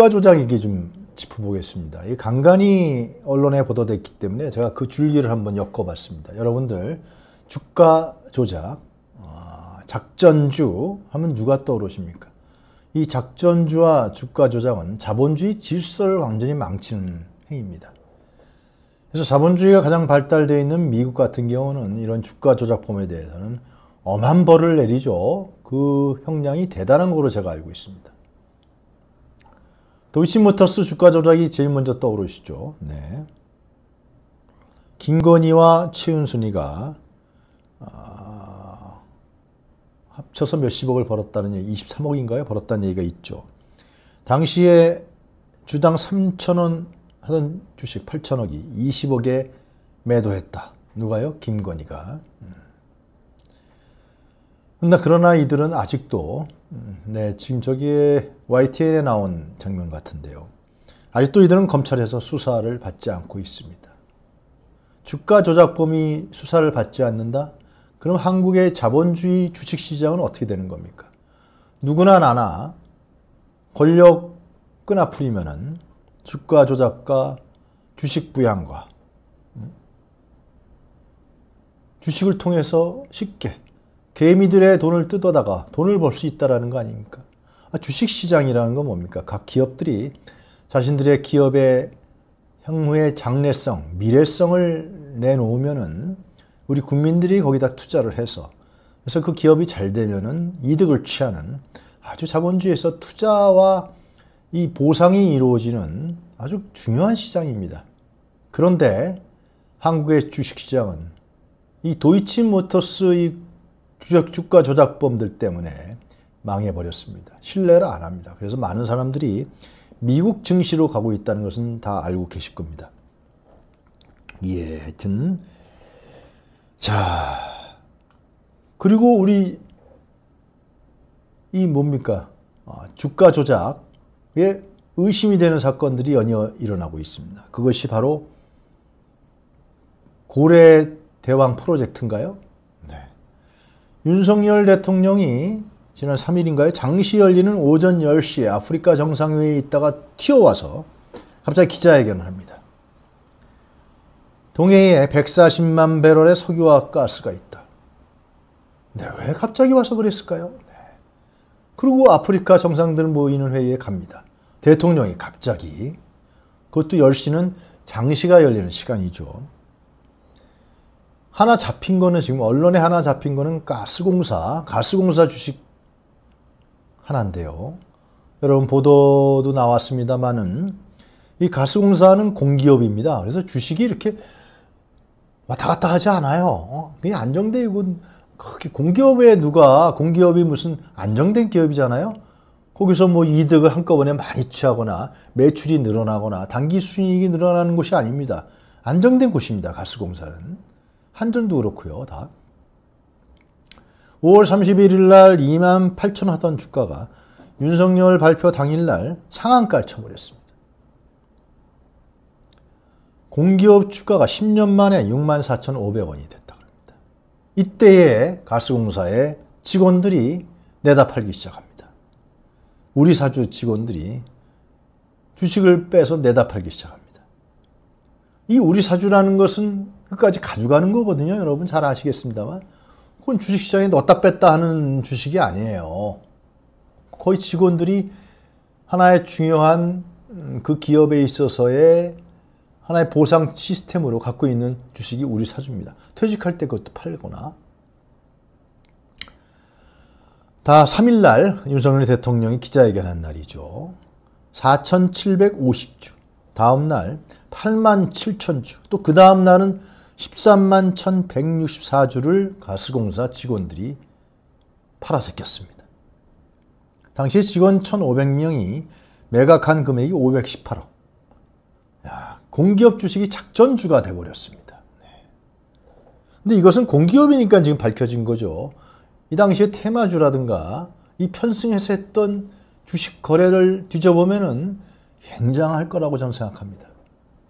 주가 조작 얘기 좀 짚어보겠습니다. 이 간간히 언론에 보도됐기 때문에 제가 그 줄기를 한번 엮어봤습니다. 여러분들 주가 조작, 어, 작전주 하면 누가 떠오르십니까? 이 작전주와 주가 조작은 자본주의 질서를 완전히 망치는 행위입니다. 그래서 자본주의가 가장 발달되어 있는 미국 같은 경우는 이런 주가 조작범에 대해서는 엄한 벌을 내리죠. 그 형량이 대단한 거로 제가 알고 있습니다. 도시모터스 주가 조작이 제일 먼저 떠오르시죠. 네. 김건희와 최은순이가 아, 합쳐서 몇십억을 벌었다는 얘기, 23억인가요? 벌었다는 얘기가 있죠. 당시에 주당 3천원 하던 주식 8천억이 20억에 매도했다. 누가요? 김건희가. 그 그러나 이들은 아직도 네, 지금 저기에 YTN에 나온 장면 같은데요. 아직도 이들은 검찰에서 수사를 받지 않고 있습니다. 주가 조작범이 수사를 받지 않는다? 그럼 한국의 자본주의 주식시장은 어떻게 되는 겁니까? 누구나 나나 권력 끈아풀이면 주가 조작과 주식 부양과 음? 주식을 통해서 쉽게 개미들의 돈을 뜯어다가 돈을 벌 수 있다는 라거 아닙니까? 아, 주식시장이라는 건 뭡니까? 각 기업들이 자신들의 기업의 향후의 장래성, 미래성을 내놓으면은 우리 국민들이 거기다 투자를 해서 그래서 그 기업이 잘 되면은 이득을 취하는 아주 자본주의에서 투자와 이 보상이 이루어지는 아주 중요한 시장입니다. 그런데 한국의 주식시장은 이 도이치모터스 주가 조작범들 때문에 망해버렸습니다. 신뢰를 안 합니다. 그래서 많은 사람들이 미국 증시로 가고 있다는 것은 다 알고 계실 겁니다. 예, 하여튼 자 그리고 우리 이 뭡니까 아, 주가 조작에 의심이 되는 사건들이 연이어 일어나고 있습니다. 그것이 바로 고래 대왕 프로젝트인가요? 윤석열 대통령이 지난 3일인가요? 장시 열리는 오전 10시에 아프리카 정상회의에 있다가 튀어와서 갑자기 기자회견을 합니다. 동해에 140만 배럴의 석유와 가스가 있다. 네, 왜 갑자기 와서 그랬을까요? 네. 그리고 아프리카 정상들 모이는 회의에 갑니다. 대통령이 갑자기. 그것도 10시는 장시가 열리는 시간이죠. 하나 잡힌 거는 지금 언론에 하나 잡힌 거는 가스공사, 가스공사 주식 하나인데요. 여러분 보도도 나왔습니다만은 이 가스공사는 공기업입니다. 그래서 주식이 이렇게 왔다 갔다 하지 않아요. 어? 그게 안정돼 있고 그렇게 공기업에 누가 공기업이 무슨 안정된 기업이잖아요. 거기서 뭐 이득을 한꺼번에 많이 취하거나 매출이 늘어나거나 단기 순이익이 늘어나는 곳이 아닙니다. 안정된 곳입니다. 가스공사는. 한전도 그렇고요. 다. 5월 31일 날 2만 8천 하던 주가가 윤석열 발표 당일 날 상한가를 쳐버렸습니다. 공기업 주가가 10년 만에 6만 4 5 0원이 됐다 그럽니다. 이때에 가스공사의 직원들이 내다 팔기 시작합니다. 우리 사주 직원들이 주식을 빼서 내다 팔기 시작합니다. 이 우리 사주라는 것은 끝까지 가져가는 거거든요. 여러분 잘 아시겠습니다만. 그건 주식시장에 넣었다 뺐다 하는 주식이 아니에요. 거의 직원들이 하나의 중요한 음, 그 기업에 있어서의 하나의 보상 시스템으로 갖고 있는 주식이 우리 사주입니다. 퇴직할 때 그것도 팔거나. 다 3일날 윤석열 대통령이 기자회견한 날이죠. 4,750주. 다음날 87,000주. 또 그 다음날은 13만 1164주를 가스공사 직원들이 팔아서꼈습니다 당시 직원 1,500명이 매각한 금액이 518억. 야, 공기업 주식이 작전주가 되어버렸습니다 네. 근데 이것은 공기업이니까 지금 밝혀진 거죠. 이 당시에 테마주라든가 이편승해서 했던 주식 거래를 뒤져보면은 굉장할 거라고 저는 생각합니다.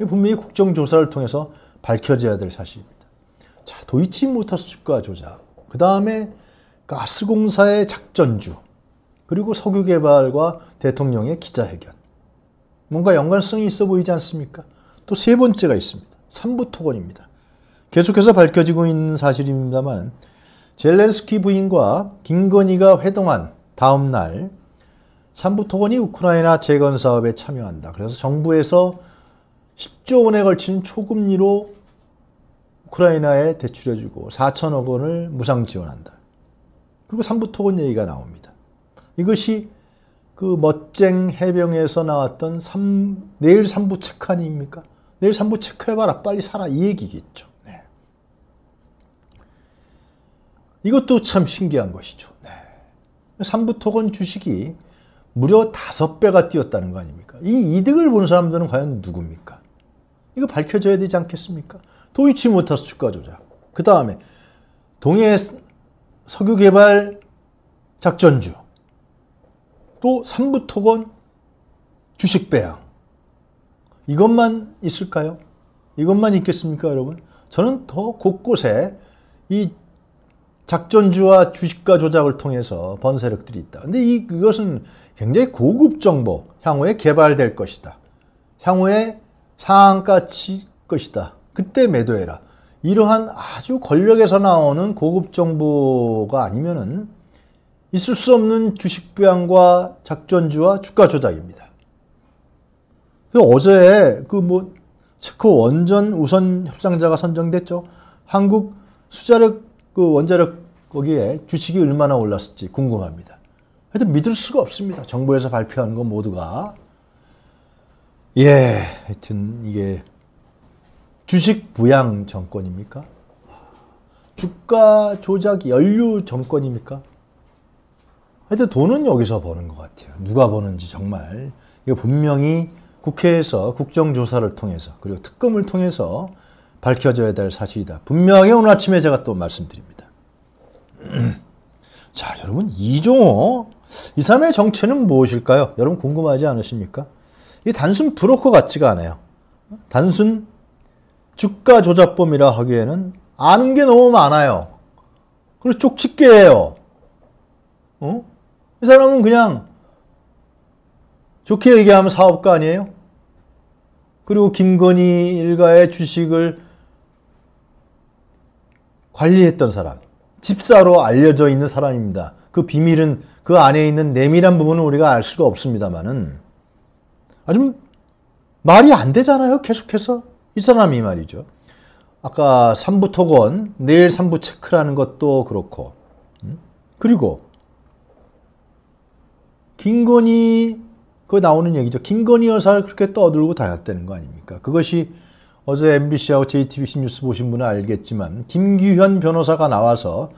분명히 국정조사를 통해서 밝혀져야 될 사실입니다. 자, 도이치모터스 주가 조작, 그 다음에 가스공사의 작전주, 그리고 석유개발과 대통령의 기자회견. 뭔가 연관성이 있어 보이지 않습니까? 또 세 번째가 있습니다. 삼부토건입니다. 계속해서 밝혀지고 있는 사실입니다만 젤렌스키 부인과 김건희가 회동한 다음 날 삼부토건이 우크라이나 재건 사업에 참여한다. 그래서 정부에서 10조 원에 걸친 초금리로 우크라이나에 대출해주고 4천억 원을 무상 지원한다. 그리고 삼부토건 얘기가 나옵니다. 이것이 그 멋쟁 해병에서 나왔던 삼, 내일 삼부 체크 아닙니까? 내일 삼부 체크해봐라 빨리 살아 이 얘기겠죠. 네. 이것도 참 신기한 것이죠. 네. 삼부토건 주식이 무려 5배가 뛰었다는 거 아닙니까? 이 이득을 본 사람들은 과연 누굽니까? 이거 밝혀져야 되지 않겠습니까? 도이치 모터스 주가 조작. 그 다음에 동해 석유 개발 작전주. 또 삼부토건 주식 배양. 이것만 있을까요? 이것만 있겠습니까, 여러분? 저는 더 곳곳에 이 작전주와 주식가 조작을 통해서 번 세력들이 있다. 근데 이, 이것은 굉장히 고급 정보, 향후에 개발될 것이다. 향후에 상한가 칠 것이다. 그때 매도해라. 이러한 아주 권력에서 나오는 고급 정보가 아니면은 있을 수 없는 주식 부양과 작전주와 주가 조작입니다. 어제 그 뭐 체코 원전 우선 협상자가 선정됐죠. 한국 수자력 그 원자력 거기에 주식이 얼마나 올랐을지 궁금합니다. 하여튼 믿을 수가 없습니다. 정부에서 발표한 거 모두가 예, 하여튼 이게 주식 부양 정권입니까? 주가 조작 연류 정권입니까? 하여튼 돈은 여기서 버는 것 같아요. 누가 버는지 정말 이거 분명히 국회에서 국정조사를 통해서 그리고 특검을 통해서 밝혀져야 될 사실이다. 분명히 오늘 아침에 제가 또 말씀드립니다. 자, 여러분 이종호 이 사람의 정체는 무엇일까요? 여러분 궁금하지 않으십니까? 이 단순 브로커 같지가 않아요. 단순 주가 조작범이라 하기에는 아는 게 너무 많아요. 그리고 쪽집게 해요. 어? 이 사람은 그냥 좋게 얘기하면 사업가 아니에요? 그리고 김건희 일가의 주식을 관리했던 사람, 집사로 알려져 있는 사람입니다. 그 비밀은 그 안에 있는 내밀한 부분은 우리가 알 수가 없습니다만은 아니면 말이 안 되잖아요. 계속해서. 이 사람이 말이죠. 아까 3부 토건, 내일 3부 체크라는 것도 그렇고. 음? 그리고 김건희 그 나오는 얘기죠. 김건희 여사를 그렇게 떠들고 다녔다는 거 아닙니까? 그것이 어제 MBC하고 JTBC 뉴스 보신 분은 알겠지만 김규현 변호사가 나와서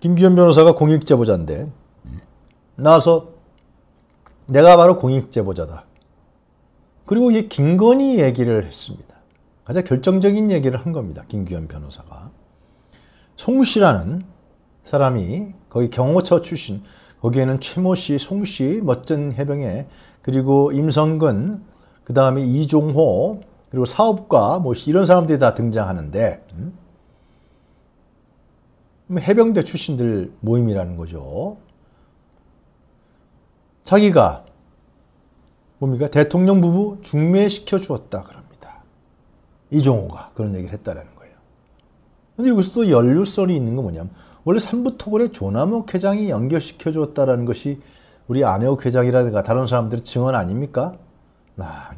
김규현 변호사가 공익제보자인데 나와서 내가 바로 공익제보자다. 그리고 이 김건희 얘기를 했습니다. 가장 결정적인 얘기를 한 겁니다. 김규현 변호사가. 송 씨라는 사람이 거기 경호처 출신 거기에는 최모 씨, 송 씨, 멋진 해병에 그리고 임성근, 그 다음에 이종호, 그리고 사업가 뭐 이런 사람들이 다 등장하는데 음? 뭐 해병대 출신들 모임이라는 거죠. 자기가 뭡니까? 대통령 부부 중매시켜 주었다 그럽니다. 이종호가 그런 얘기를 했다라는 거예요. 근데 여기서 또 연루설이 있는 건 뭐냐면 원래 삼부토굴의 조남욱 회장이 연결시켜 주었다라는 것이 우리 안혜옥 회장이라든가 다른 사람들의 증언 아닙니까? 아,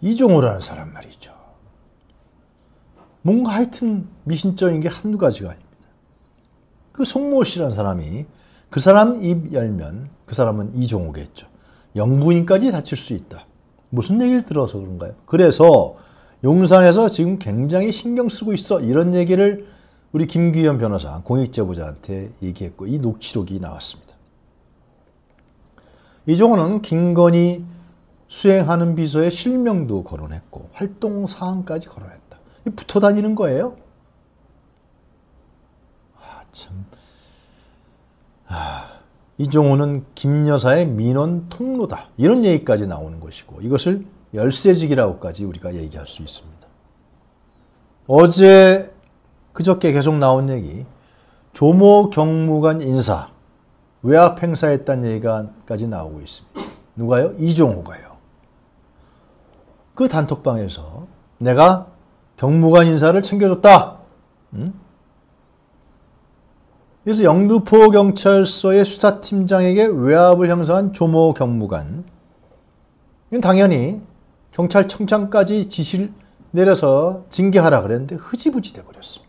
이종호라는 사람 말이죠. 뭔가 하여튼 미신적인 게 한두 가지가 아닙니다. 그 송모 씨라는 사람이 그 사람 입 열면 그 사람은 이종호겠죠. 영부인까지 다칠 수 있다. 무슨 얘기를 들어서 그런가요? 그래서 용산에서 지금 굉장히 신경 쓰고 있어 이런 얘기를 우리 김기현 변호사 공익제보자한테 얘기했고 이 녹취록이 나왔습니다. 이종호는 김건희 수행하는 비서의 실명도 거론했고 활동 사항까지 거론했다. 붙어 다니는 거예요. 아 참. 아. 이종호는 김여사의 민원 통로다. 이런 얘기까지 나오는 것이고 이것을 열쇠직이라고까지 우리가 얘기할 수 있습니다. 어제 그저께 계속 나온 얘기 조모 경무관 인사 외압 행사했다는 얘기까지 나오고 있습니다. 누가요? 이종호가요. 그 단톡방에서 내가 경무관 인사를 챙겨줬다. 응? 음? 그래서 영두포 경찰서의 수사팀장에게 외압을 형성한 조모 경무관. 이건 당연히 경찰청장까지 지시를 내려서 징계하라 그랬는데 흐지부지 돼버렸습니다.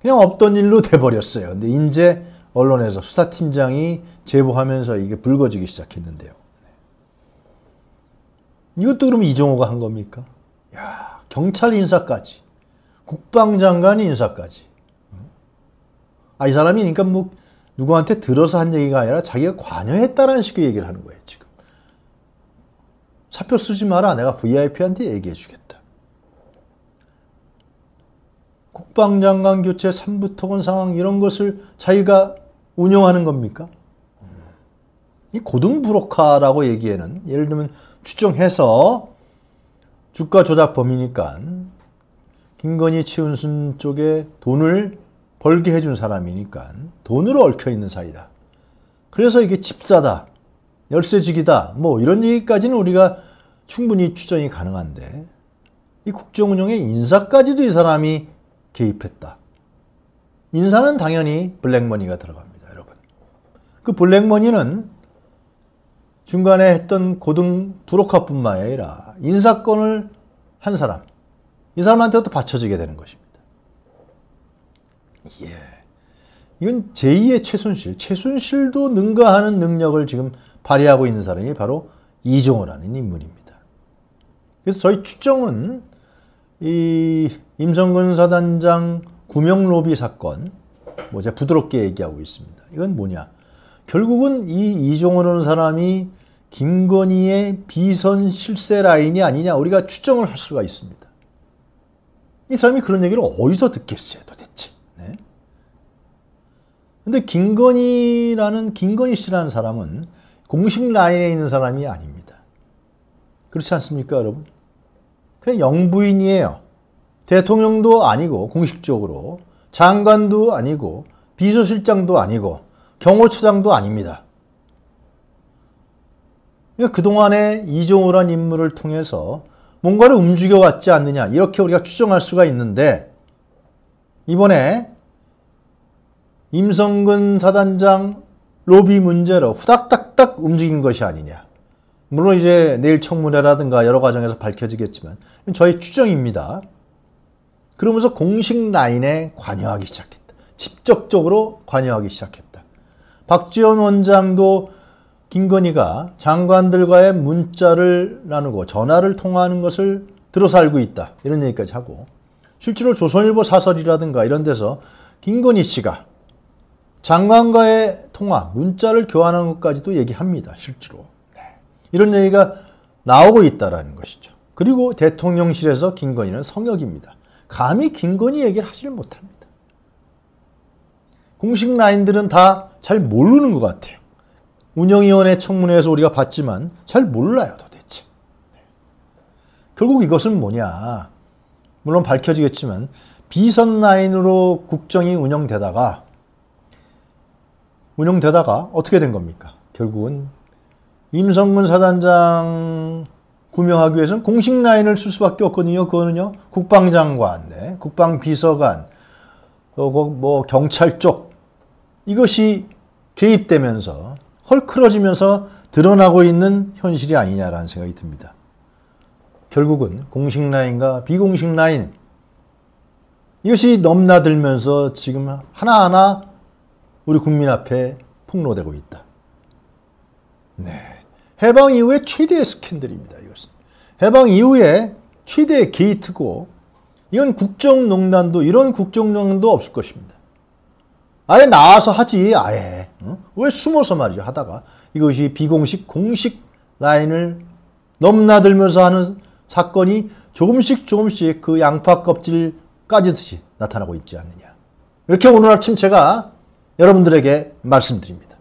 그냥 없던 일로 돼버렸어요. 근데 이제 언론에서 수사팀장이 제보하면서 이게 불거지기 시작했는데요. 네. 이것도 그럼 이종호가 한 겁니까? 야 경찰 인사까지 국방장관 인사까지 아, 이 사람이 그러니까 뭐 누구한테 들어서 한 얘기가 아니라 자기가 관여했다라는 식의 얘기를 하는 거예요, 지금. 사표 쓰지 마라. 내가 VIP한테 얘기해 주겠다. 국방장관 교체, 3부토건 상황 이런 것을 자기가 운영하는 겁니까? 이 고등 브로커라고 얘기에는 예를 들면 추정해서 주가 조작 범위니까 김건희, 최은순 쪽에 돈을 벌게 해준 사람이니까 돈으로 얽혀있는 사이다. 그래서 이게 집사다, 열쇠직이다, 뭐 이런 얘기까지는 우리가 충분히 추정이 가능한데 이 국정운영의 인사까지도 이 사람이 개입했다. 인사는 당연히 블랙머니가 들어갑니다, 여러분. 그 블랙머니는 중간에 했던 고등 불로카뿐만 아니라 인사권을 한 사람, 이 사람한테도 받쳐지게 되는 것입니다. 예. 이건 제2의 최순실, 최순실도 능가하는 능력을 지금 발휘하고 있는 사람이 바로 이종호라는 인물입니다. 그래서 저희 추정은 이 임성근 사단장 구명 로비 사건, 뭐 제가 부드럽게 얘기하고 있습니다. 이건 뭐냐? 결국은 이 이종호라는 사람이 김건희의 비선 실세 라인이 아니냐 우리가 추정을 할 수가 있습니다. 이 사람이 그런 얘기를 어디서 듣겠어요 도대체. 근데 김건희라는 김건희 씨라는 사람은 공식 라인에 있는 사람이 아닙니다. 그렇지 않습니까 여러분? 그냥 영부인이에요. 대통령도 아니고 공식적으로 장관도 아니고 비서실장도 아니고 경호처장도 아닙니다. 그러니까 그동안에이종호란 인물을 통해서 뭔가를 움직여왔지 않느냐 이렇게 우리가 추정할 수가 있는데 이번에 임성근 사단장 로비 문제로 후닥닥닥 움직인 것이 아니냐. 물론 이제 내일 청문회라든가 여러 과정에서 밝혀지겠지만 저희 추정입니다. 그러면서 공식 라인에 관여하기 시작했다. 직접적으로 관여하기 시작했다. 박지원 원장도 김건희가 장관들과의 문자를 나누고 전화를 통하는 것을 들어서 알고 있다. 이런 얘기까지 하고 실제로 조선일보 사설이라든가 이런 데서 김건희 씨가 장관과의 통화, 문자를 교환하는 것까지도 얘기합니다. 실제로. 네. 이런 얘기가 나오고 있다라는 것이죠. 그리고 대통령실에서 김건희는 성역입니다. 감히 김건희 얘기를 하지를 못합니다. 공식 라인들은 다 잘 모르는 것 같아요. 운영위원회 청문회에서 우리가 봤지만 잘 몰라요 도대체. 네. 결국 이것은 뭐냐. 물론 밝혀지겠지만 비선 라인으로 국정이 운영되다가 운영되다가 어떻게 된 겁니까? 결국은 임성근 사단장 구명하기 위해서는 공식 라인을 쓸 수밖에 없거든요. 그거는요. 국방장관, 네, 국방비서관, 또 뭐 경찰 쪽 이것이 개입되면서 헐클어지면서 드러나고 있는 현실이 아니냐라는 생각이 듭니다. 결국은 공식 라인과 비공식 라인 이것이 넘나들면서 지금 하나하나 우리 국민 앞에 폭로되고 있다. 네. 해방 이후의 최대의 스캔들입니다. 이것은. 해방 이후에 최대의 게이트고 이건 국정농단도 이런 국정농단도 없을 것입니다. 아예 나와서 하지 아예 응? 왜 숨어서 말이죠 하다가 이것이 비공식 공식 라인을 넘나들면서 하는 사건이 조금씩 조금씩 그 양파 껍질 까지듯이 나타나고 있지 않느냐 이렇게 오늘날 침체가 여러분들에게 말씀드립니다.